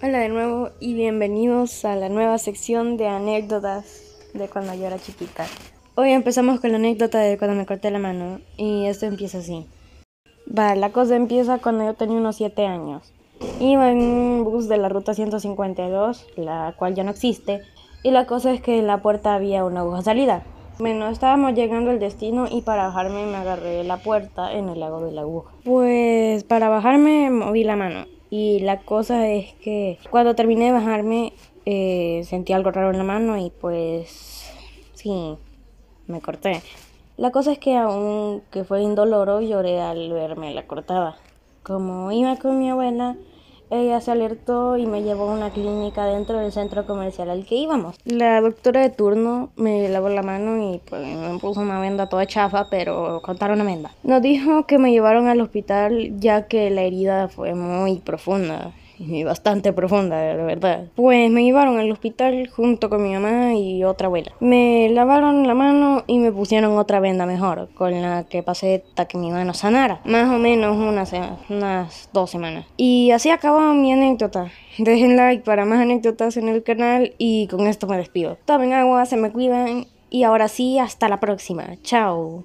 Hola de nuevo y bienvenidos a la nueva sección de anécdotas de cuando yo era chiquita. Hoy empezamos con la anécdota de cuando me corté la mano y esto empieza así. Va, la cosa empieza cuando yo tenía unos 7 años. Iba en un bus de la ruta 152, la cual ya no existe, y la cosa es que en la puerta había una aguja salida. Bueno, estábamos llegando al destino y para bajarme me agarré la puerta en el lago de la aguja. Pues para bajarme moví la mano y la cosa es que cuando terminé de bajarme eh, sentí algo raro en la mano y pues sí, me corté. La cosa es que aunque fue indoloro lloré al verme la cortada. Como iba con mi abuela, ella se alertó y me llevó a una clínica dentro del centro comercial al que íbamos. La doctora de turno me lavó la mano y pues, me puso una venda toda chafa, pero contaron una venda. Nos dijo que me llevaron al hospital ya que la herida fue muy profunda y bastante profunda, de verdad. Pues me llevaron al hospital junto con mi mamá y otra abuela. Me lavaron la mano y me pusieron otra venda mejor, con la que pasé hasta que mi mano sanara. Más o menos una unas dos semanas. Y así acabó mi anécdota. Dejen like para más anécdotas en el canal y con esto me despido. Tomen agua, se me cuidan y ahora sí, hasta la próxima. Chao.